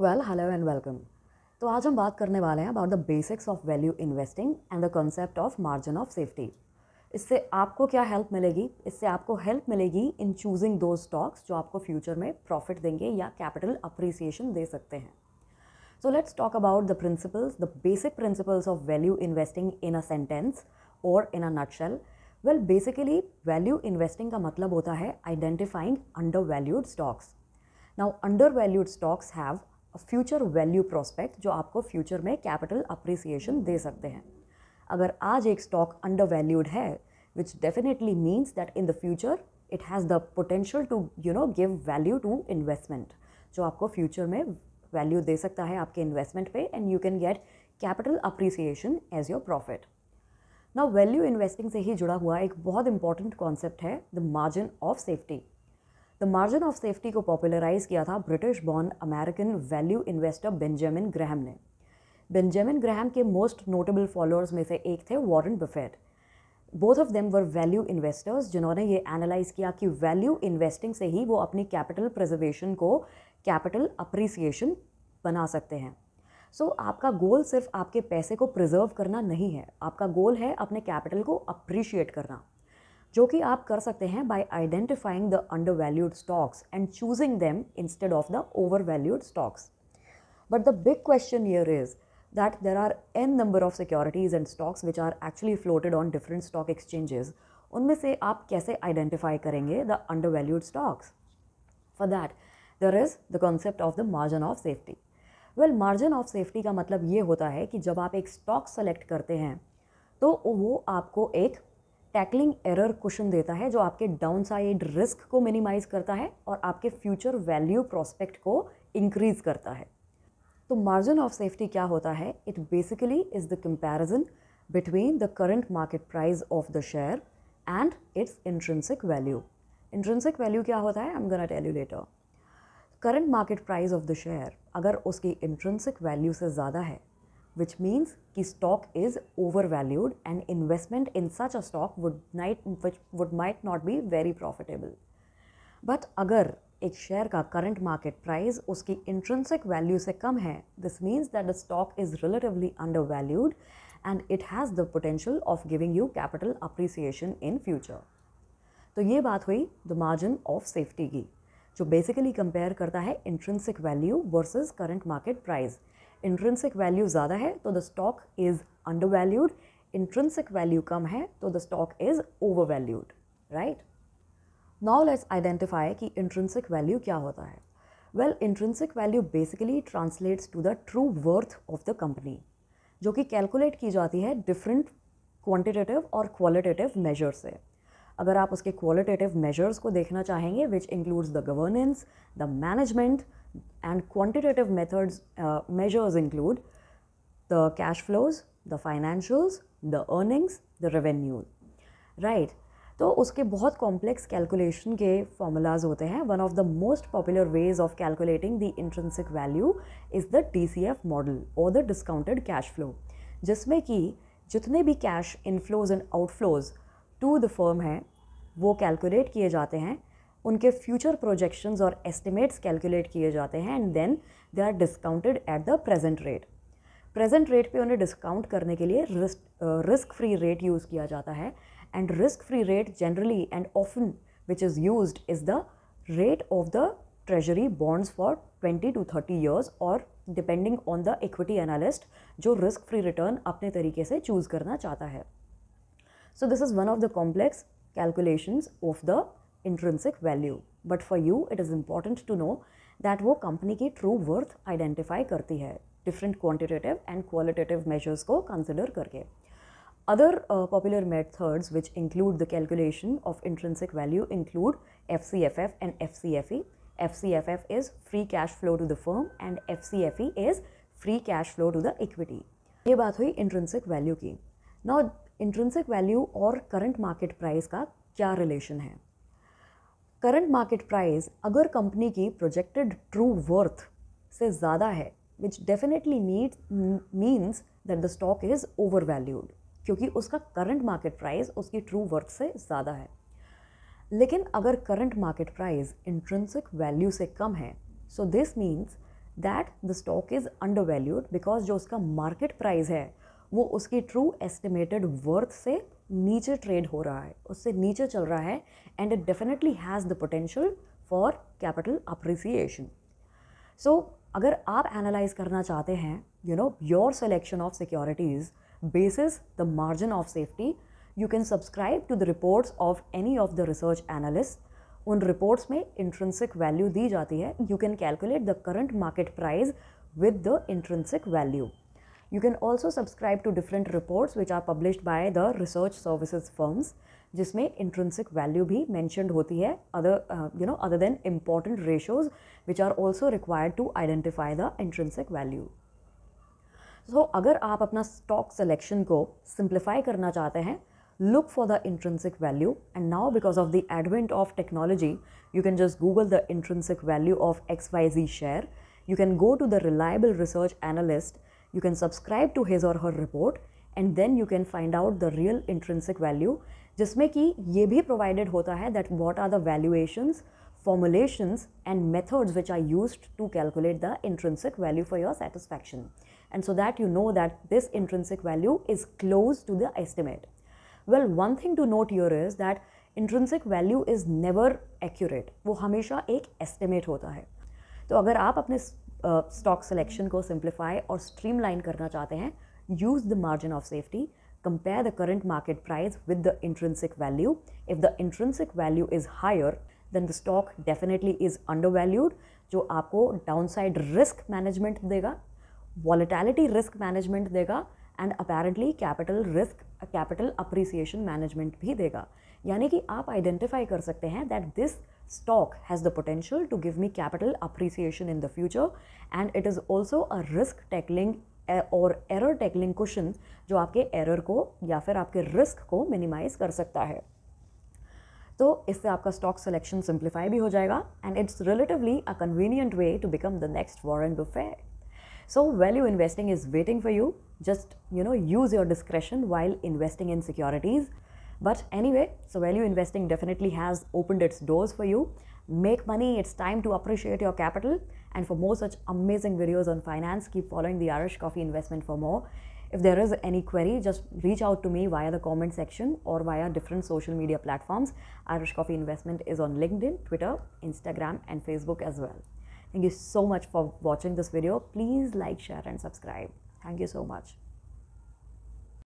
Well hello and welcome तो आज हम बात करने वाले हैं about the basics of value investing and the concept of margin of safety इससे आपको क्या हेल्प मिलेगी इससे आपको हेल्प मिलेगी इन चूजिंग दो स्टॉक्स जो आपको फ्यूचर में प्रॉफिट देंगे या कैपिटल अप्रिसिएशन दे सकते हैं so let's talk about the principles the basic principles of value investing in a sentence और in a nutshell well basically value investing का मतलब होता है identifying undervalued stocks now undervalued stocks have future value prospect जो आपको future में capital appreciation दे सकते हैं अगर आज एक स्टॉक अंडर वैल्यूड है which definitely means that in the future it has the potential to you know give value to investment जो आपको फ्यूचर में वैल्यू दे सकता है आपके इन्वेस्टमेंट पे and you can get capital appreciation as your profit ना value investing से ही जुड़ा हुआ एक बहुत इंपॉर्टेंट कॉन्सेप्ट है the margin of safety the margin of safety को पॉपुलराइज किया था British born American value investor Benjamin Graham ने बेंजामिन ग्रहम के मोस्ट नोटेबल फॉलोअर्स में से एक थे Warren Buffett both of them were value investors जिन्होंने ये एनालाइज किया कि वैल्यू इन्वेस्टिंग से ही वो अपनी कैपिटल प्रिजर्वेशन को कैपिटल अप्रिसिएशन बना सकते हैं सो so, आपका गोल सिर्फ आपके पैसे को प्रिजर्व करना नहीं है आपका गोल है अपने कैपिटल को अप्रिशिएट करना जो कि आप कर सकते हैं by identifying the undervalued stocks and choosing them instead of the overvalued stocks but the big question here is that there are n number of securities and stocks which are actually floated on different stock exchanges उनमें से आप कैसे identify करेंगे the undervalued stocks for that there is the concept of the margin of safety well margin of safety का मतलब ये होता है कि जब आप एक स्टॉक सेलेक्ट करते हैं तो वो आपको एक टैकलिंग एरर क्वेश्चन देता है जो आपके डाउन साइड रिस्क को मिनिमाइज करता है और आपके फ्यूचर वैल्यू प्रोस्पेक्ट को इंक्रीज करता है तो मार्जिन ऑफ सेफ्टी क्या होता है it basically is the comparison between the current market price of the share and its intrinsic value intrinsic value क्या होता है I am tell you later current market price of the share अगर उसकी intrinsic value से ज़्यादा है which means means stock is overvalued and investment in such a stock would night which would might not be very profitable but अगर एक share का current market price उसकी intrinsic value से कम है this means that the stock is relatively undervalued and it has the potential of giving you capital appreciation in future तो ये बात हुई द मार्जिन ऑफ सेफ्टी की जो बेसिकली कंपेयर करता है intrinsic value versus current market price intrinsic value ज़्यादा है तो the stock is undervalued intrinsic value कम है तो the stock is overvalued right now let's identify कि इंट्रेंसिक वैल्यू क्या होता है well intrinsic value basically translates to the true worth of the company जो कि कैलकुलेट की जाती है डिफरेंट क्वांटिटेटिव और क्वालिटेटिव मेजर से अगर आप उसके क्वालिटेटिव मेजर्स को देखना चाहेंगे which includes the governance the management and quantitative methods uh, measures include the cash flows, the financials, the earnings, the revenue, right? तो उसके बहुत कॉम्प्लेक्स कैलकुलेशन के फॉर्मूलाज होते हैं one of the most popular ways of calculating the intrinsic value is the T C F model और the discounted cash flow जिसमें कि जितने भी cash inflows and outflows to the firm हैं वो कैलकुलेट किए जाते हैं उनके फ्यूचर प्रोजेक्शंस और एस्टिमेट्स कैलकुलेट किए जाते हैं and then they are discounted at the present rate present rate पे उन्हें डिस्काउंट करने के लिए रिस्क फ्री रेट यूज़ किया जाता है and risk free rate generally and often which is use is the rate of the treasury bonds for twenty to thirty years और depending on the equity analyst जो risk free return अपने तरीके से choose करना चाहता है so this is one of the complex calculation of the intrinsic value but for you it is important to know that वो company की true worth identify करती है different quantitative and qualitative measures को consider करके other popular methods which include the calculation of intrinsic value include F C F F and F C F E F C F F is free cash flow to the firm and F C F E is free cash flow to the equity ये बात हुई intrinsic value की now intrinsic value और current market price का क्या relation है current market price अगर company की प्रोजेक्टेड ट्रू वर्थ से ज़्यादा है which definitely need means that the stock is overvalued क्योंकि उसका करंट मार्केट प्राइस उसकी ट्रू वर्थ से ज़्यादा है लेकिन अगर current market price intrinsic value से कम है so this means that the stock is undervalued because जो उसका मार्केट प्राइस है वो उसकी ट्रू एस्टिमेटेड वर्थ से नीचे ट्रेड हो रहा है उससे नीचे चल रहा है and it definitely has the potential for capital appreciation so अगर आप एनालाइज करना चाहते हैं you know your selection of securities basis the margin of safety you can subscribe to the reports of any of the research analyst उन reports में intrinsic value दी जाती है you can calculate the current market price with the intrinsic value You can also subscribe to different reports which are published by the research services firms जिसमें intrinsic value भी mentioned. होती है other uh, you know other than important ratios which are also required to identify the intrinsic value. So, अगर आप अपना stock selection को simplify करना चाहते हैं look for the intrinsic value and now because of the advent of technology you can just google the intrinsic value of xyz share you can go to the reliable research analyst You can subscribe to his or her report and then you can find out the real intrinsic value जिसमें कि ये भी provided होता है that what are the valuations formulations and methods which are used to calculate the intrinsic value for your satisfaction and so that you know that this intrinsic value is close to the estimate well one thing to note here is that intrinsic value is never accurate वो हमेशा एक estimate होता है तो अगर आप अपने stock selection को सिंप्लीफाई और स्ट्रीमलाइन करना चाहते हैं use the margin of safety compare the current market price with the intrinsic value if the intrinsic value is higher then the stock definitely is undervalued जो आपको downside risk management देगा volatility risk management देगा and apparently capital risk capital appreciation management भी देगा यानी कि आप identify कर सकते हैं that this stock has the potential to give me capital appreciation in the future and it is also a risk tackling और एरर टैकलिंग क्वेश्चन जो आपके एरर को या फिर आपके रिस्क को मिनिमाइज कर सकता है तो इससे आपका स्टॉक सिलेक्शन सिंप्लीफाई भी हो जाएगा and it's relatively a convenient way to become the next Warren Buffett so value investing is waiting for you just you know use your discretion while investing in securities But anyway, so value investing definitely has opened its doors for you. Make money, it's time to appreciate your capital. And for more such amazing videos on finance, keep following the Irish Coffee Investment for more. If there is any query, just reach out to me via the comment section or via different social media platforms. Irish Coffee Investment is on LinkedIn, Twitter, Instagram, and Facebook as well. Thank you so much for watching this video. Please like, share, and subscribe. Thank you so much.